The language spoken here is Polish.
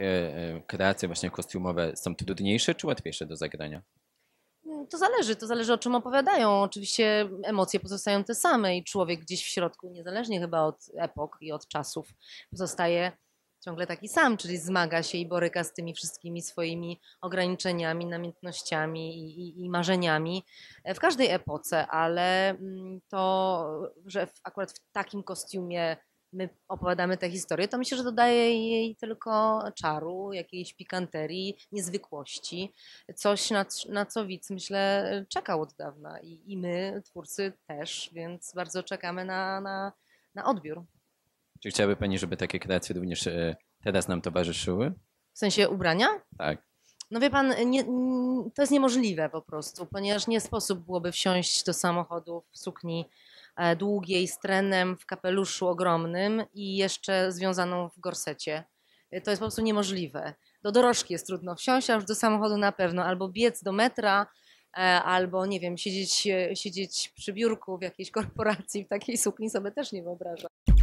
E, e, kreacje właśnie kostiumowe są trudniejsze czy łatwiejsze do zagrania? No, to zależy, to zależy o czym opowiadają. Oczywiście emocje pozostają te same i człowiek gdzieś w środku, niezależnie chyba od epok i od czasów, pozostaje ciągle taki sam, czyli zmaga się i boryka z tymi wszystkimi swoimi ograniczeniami, namiętnościami i, i, i, marzeniami w każdej epoce, ale mm, to, że akurat w takim kostiumie my opowiadamy tę historię, to myślę, że dodaje jej tylko czaru, jakiejś pikanterii, niezwykłości. Coś, na, na co widz, myślę, czekał od dawna i, i my, twórcy też, więc bardzo czekamy na, na, na odbiór. Czy chciałaby Pani, żeby takie kreacje również e, teraz nam towarzyszyły? W sensie ubrania? Tak. No wie pan, nie, to jest niemożliwe po prostu, ponieważ nie sposób byłoby wsiąść do samochodu w sukni E, długiej z trenem w kapeluszu ogromnym i jeszcze związaną w gorsecie. E, to jest po prostu niemożliwe. Do dorożki jest trudno wsiąść, a już do samochodu na pewno. Albo biec do metra, e, albo nie wiem, siedzieć, siedzieć przy biurku w jakiejś korporacji w takiej sukni sobie też nie wyobrażam.